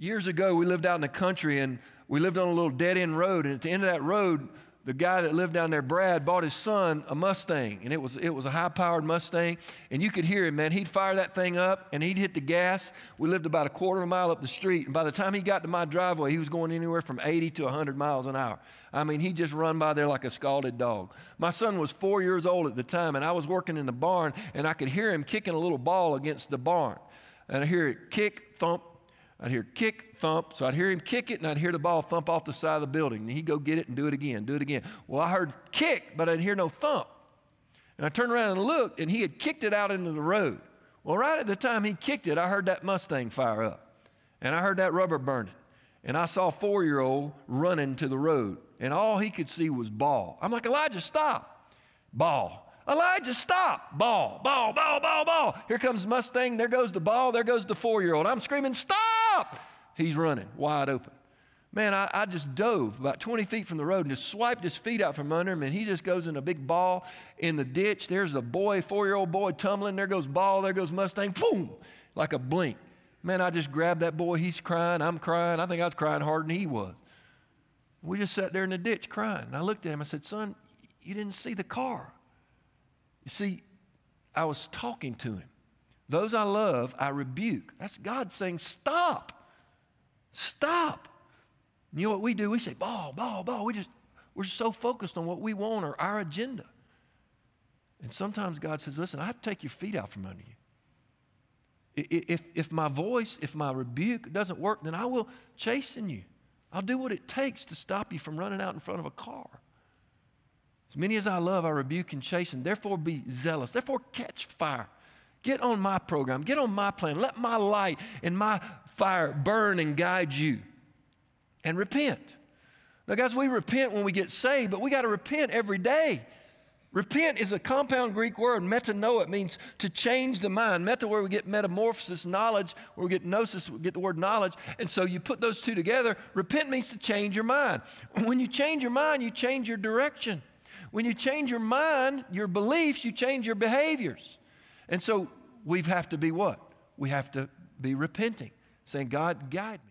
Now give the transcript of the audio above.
Years ago, we lived out in the country and we lived on a little dead end road. And at the end of that road, the guy that lived down there, Brad, bought his son a Mustang. And it was, it was a high powered Mustang. And you could hear him, man. He'd fire that thing up and he'd hit the gas. We lived about a quarter of a mile up the street. And by the time he got to my driveway, he was going anywhere from 80 to 100 miles an hour. I mean, he just run by there like a scalded dog. My son was four years old at the time, and I was working in the barn, and I could hear him kicking a little ball against the barn. And I hear it kick, thump, I'd hear kick, thump. So I'd hear him kick it, and I'd hear the ball thump off the side of the building. And he'd go get it and do it again, do it again. Well, I heard kick, but i didn't hear no thump. And I turned around and looked, and he had kicked it out into the road. Well, right at the time he kicked it, I heard that Mustang fire up, and I heard that rubber burning. And I saw a four year old running to the road, and all he could see was ball. I'm like, Elijah, stop. Ball. Elijah, stop. Ball, ball, ball, ball, ball. Here comes Mustang. There goes the ball. There goes the four year old. I'm screaming, stop. Stop! He's running wide open. Man, I, I, just dove about 20 feet from the road and just swiped his feet out from under him, and he just goes in a big ball in the ditch. There's a boy, four year old boy, tumbling. There goes ball, there goes Mustang, boom, like a blink. Man, I just grabbed that boy. He's crying. I'm crying. I think I was crying harder than he was. We just sat there in the ditch crying. And I looked at him. I said, Son, you didn't see the car. You see, I was talking to him. Those I love, I rebuke. That's God saying, stop, stop. you know what we do? We say, ball, ball, ball. We just, we're so focused on what we want or our agenda. And sometimes God says, listen, I have to take your feet out from under you. If, if my voice, if my rebuke doesn't work, then I will chasten you. I'll do what it takes to stop you from running out in front of a car. As many as I love, I rebuke and chasten. Therefore, be zealous. Therefore, catch fire. Get on my program, get on my plan. Let my light and my fire burn and guide you. And repent. Now, guys, we repent when we get saved, but we got to repent every day. Repent is a compound Greek word. it means to change the mind. Meta, where we get metamorphosis, knowledge, where we get gnosis, we get the word knowledge. And so you put those two together. Repent means to change your mind. When you change your mind, you change your direction. When you change your mind, your beliefs, you change your behaviors. And so we have to be what? We have to be repenting, saying, God, guide me.